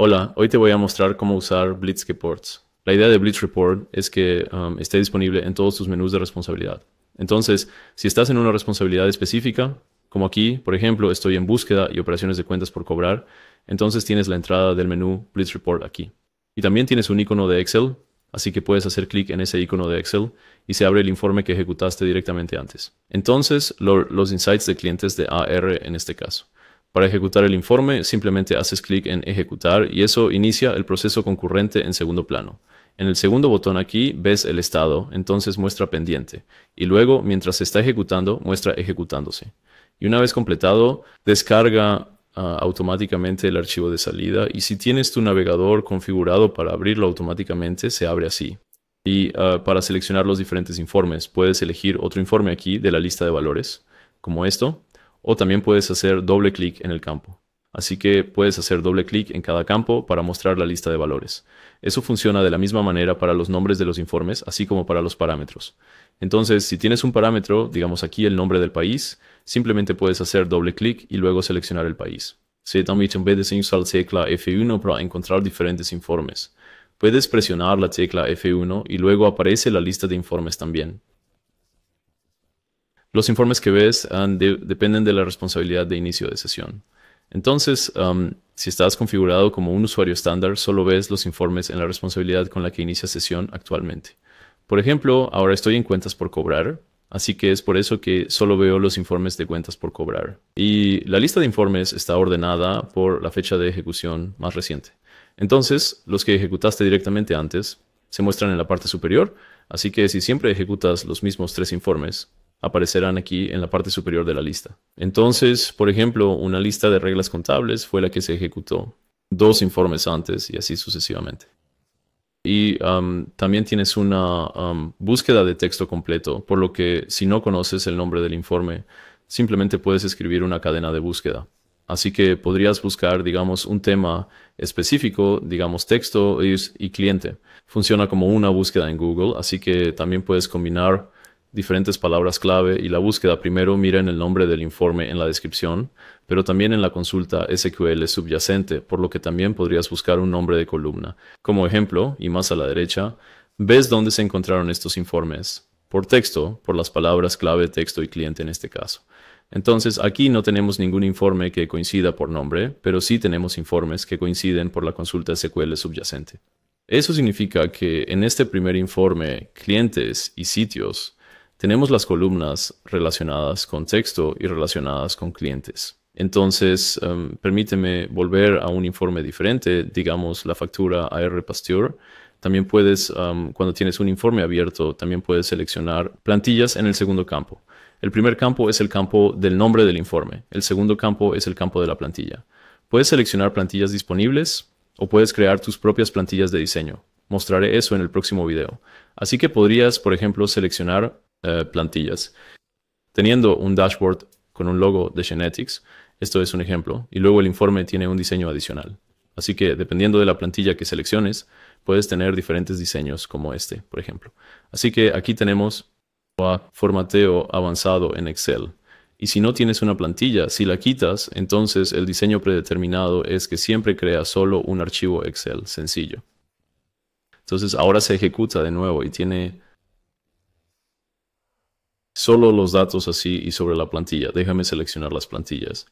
Hola, hoy te voy a mostrar cómo usar Blitz Reports. La idea de Blitz Report es que um, esté disponible en todos tus menús de responsabilidad. Entonces, si estás en una responsabilidad específica, como aquí, por ejemplo, estoy en búsqueda y operaciones de cuentas por cobrar, entonces tienes la entrada del menú Blitz Report aquí. Y también tienes un icono de Excel, así que puedes hacer clic en ese icono de Excel y se abre el informe que ejecutaste directamente antes. Entonces, los insights de clientes de AR en este caso. Para ejecutar el informe, simplemente haces clic en Ejecutar y eso inicia el proceso concurrente en segundo plano. En el segundo botón aquí ves el estado, entonces muestra pendiente, y luego, mientras se está ejecutando, muestra ejecutándose. Y una vez completado, descarga ah, automáticamente el archivo de salida y si tienes tu navegador configurado para abrirlo automáticamente, se abre así. Y ah, para seleccionar los diferentes informes, puedes elegir otro informe aquí de la lista de valores, como esto, o también puedes hacer doble clic en el campo. Así que puedes hacer doble clic en cada campo para mostrar la lista de valores. Eso funciona de la misma manera para los nombres de los informes, así como para los parámetros. Entonces, si tienes un parámetro, digamos aquí el nombre del país, simplemente puedes hacer doble clic y luego seleccionar el país. Se también de usar la tecla F1 para encontrar diferentes informes. Puedes presionar la tecla F1 y luego aparece la lista de informes también. Los informes que ves dependen de la responsabilidad de inicio de sesión. Entonces, um, si estás configurado como un usuario estándar, solo ves los informes en la responsabilidad con la que inicia sesión actualmente. Por ejemplo, ahora estoy en cuentas por cobrar, así que es por eso que solo veo los informes de cuentas por cobrar. Y la lista de informes está ordenada por la fecha de ejecución más reciente. Entonces, los que ejecutaste directamente antes se muestran en la parte superior, así que si siempre ejecutas los mismos tres informes, aparecerán aquí en la parte superior de la lista. Entonces, por ejemplo, una lista de reglas contables fue la que se ejecutó dos informes antes y así sucesivamente. Y um, también tienes una um, búsqueda de texto completo, por lo que si no conoces el nombre del informe, simplemente puedes escribir una cadena de búsqueda. Así que podrías buscar, digamos, un tema específico, digamos, texto y cliente. Funciona como una búsqueda en Google, así que también puedes combinar diferentes palabras clave y la búsqueda primero en el nombre del informe en la descripción, pero también en la consulta SQL subyacente, por lo que también podrías buscar un nombre de columna. Como ejemplo, y más a la derecha, ves dónde se encontraron estos informes. Por texto, por las palabras clave texto y cliente en este caso. Entonces, aquí no tenemos ningún informe que coincida por nombre, pero sí tenemos informes que coinciden por la consulta SQL subyacente. Eso significa que en este primer informe, clientes y sitios tenemos las columnas relacionadas con texto y relacionadas con clientes. Entonces, em, permíteme volver a un informe diferente, digamos la factura AR Pasteur. También puedes, em, cuando tienes un informe abierto, también puedes seleccionar plantillas en el segundo campo. El primer campo es el campo del nombre del informe. El segundo campo es el campo de la plantilla. Puedes seleccionar plantillas disponibles o puedes crear tus propias plantillas de diseño. Mostraré eso en el próximo video. Así que podrías, por ejemplo, seleccionar eh, plantillas. Teniendo un dashboard con un logo de Genetics, esto es un ejemplo, y luego el informe tiene un diseño adicional. Así que dependiendo de la plantilla que selecciones, puedes tener diferentes diseños como este, por ejemplo. Así que aquí tenemos formateo avanzado en Excel. Y si no tienes una plantilla, si la quitas, entonces el diseño predeterminado es que siempre crea solo un archivo Excel sencillo. Entonces ahora se ejecuta de nuevo y tiene Solo los datos así y sobre la plantilla. Déjame seleccionar las plantillas.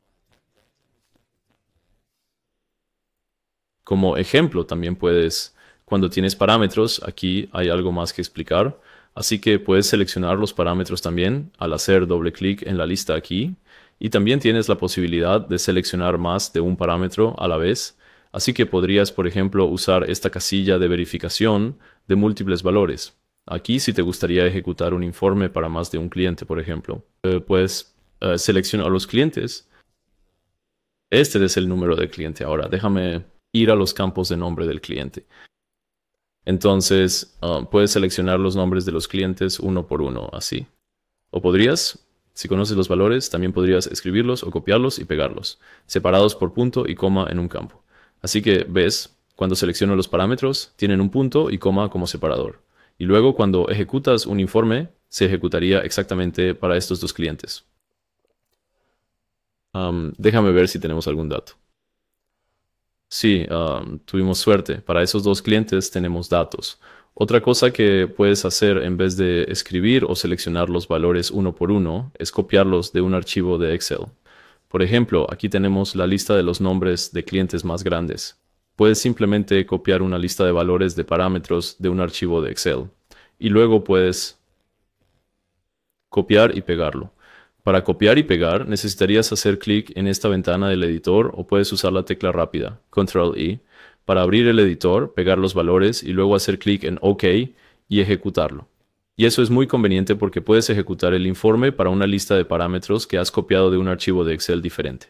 Como ejemplo, también puedes, cuando tienes parámetros, aquí hay algo más que explicar. Así que puedes seleccionar los parámetros también al hacer doble clic en la lista aquí. Y también tienes la posibilidad de seleccionar más de un parámetro a la vez. Así que podrías, por ejemplo, usar esta casilla de verificación de múltiples valores. Aquí, si te gustaría ejecutar un informe para más de un cliente, por ejemplo, eh, puedes eh, seleccionar los clientes. Este es el número del cliente. Ahora, déjame ir a los campos de nombre del cliente. Entonces, ah, puedes seleccionar los nombres de los clientes uno por uno, así. O podrías, si conoces los valores, también podrías escribirlos o copiarlos y pegarlos, separados por punto y coma en un campo. Así que, ves, cuando selecciono los parámetros, tienen un punto y coma como separador y luego cuando ejecutas un informe, se ejecutaría exactamente para estos dos clientes. Um, déjame ver si tenemos algún dato. Sí, um, tuvimos suerte. Para esos dos clientes tenemos datos. Otra cosa que puedes hacer en vez de escribir o seleccionar los valores uno por uno es copiarlos de un archivo de Excel. Por ejemplo, aquí tenemos la lista de los nombres de clientes más grandes puedes simplemente copiar una lista de valores de parámetros de un archivo de Excel y luego puedes copiar y pegarlo. Para copiar y pegar necesitarías hacer clic en esta ventana del editor o puedes usar la tecla rápida, Control E, para abrir el editor, pegar los valores y luego hacer clic en OK y ejecutarlo. Y eso es muy conveniente porque puedes ejecutar el informe para una lista de parámetros que has copiado de un archivo de Excel diferente.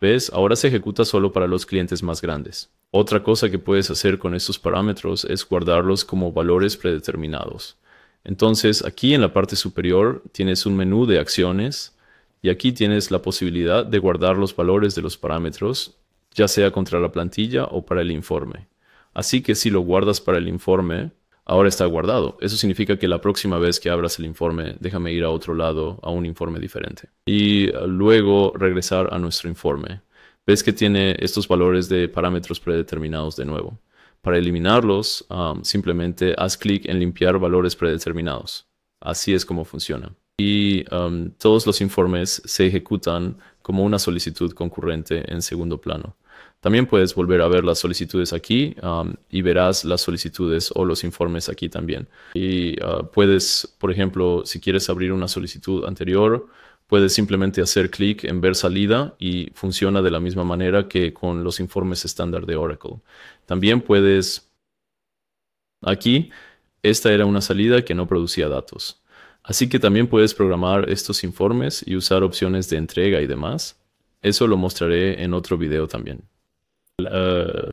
¿Ves? Ahora se ejecuta solo para los clientes más grandes. Otra cosa que puedes hacer con estos parámetros es guardarlos como valores predeterminados. Entonces, aquí en la parte superior tienes un menú de acciones y aquí tienes la posibilidad de guardar los valores de los parámetros, ya sea contra la plantilla o para el informe. Así que si lo guardas para el informe, ahora está guardado. Eso significa que la próxima vez que abras el informe, déjame ir a otro lado, a un informe diferente. Y ah, luego regresar a nuestro informe. Ves que tiene estos valores de parámetros predeterminados de nuevo. Para eliminarlos, ah, simplemente haz clic en limpiar valores predeterminados. Así es como funciona. Y todos los informes se ejecutan como una solicitud concurrente en segundo plano. También puedes volver a ver las solicitudes aquí um, y verás las solicitudes o los informes aquí también. Y uh, puedes, por ejemplo, si quieres abrir una solicitud anterior, puedes simplemente hacer clic en ver salida y funciona de la misma manera que con los informes estándar de Oracle. También puedes, aquí, esta era una salida que no producía datos. Así que también puedes programar estos informes y usar opciones de entrega y demás. Eso lo mostraré en otro video también. Eh,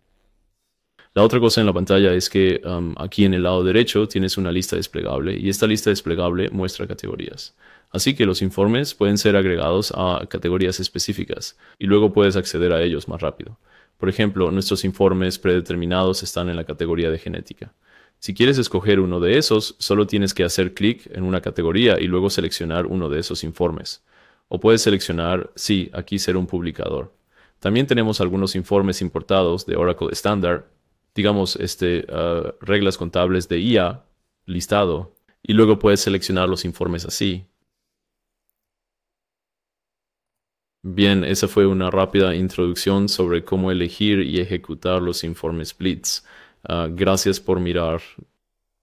la, otra cosa en la pantalla es que um, aquí en el lado derecho tienes una lista desplegable y esta lista desplegable muestra categorías. Así que los informes pueden ser agregados a categorías específicas y luego puedes acceder a ellos más rápido. Por ejemplo, nuestros informes predeterminados están en la categoría de genética. Si quieres escoger uno de esos, solo tienes que hacer clic en una categoría y luego seleccionar uno de esos informes. O puedes seleccionar, sí, aquí ser un publicador. También tenemos algunos informes importados de Oracle Standard, digamos, este, ah, reglas contables de IA listado, y luego puedes seleccionar los informes así. Bien, esa fue una rápida introducción sobre cómo elegir y ejecutar los informes splits. Ah, gracias por mirar.